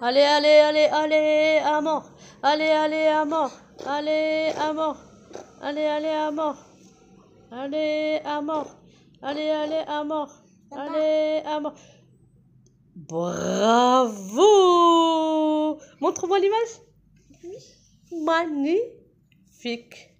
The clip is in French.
Allez, allez, allez, allez, à Allez, allez, à mort. Allez, à mort. Allez, allez, à Allez, à mort. Allez, allez, à mort. Allez, à mort. Bravo Montre-moi l'image. Magnifique.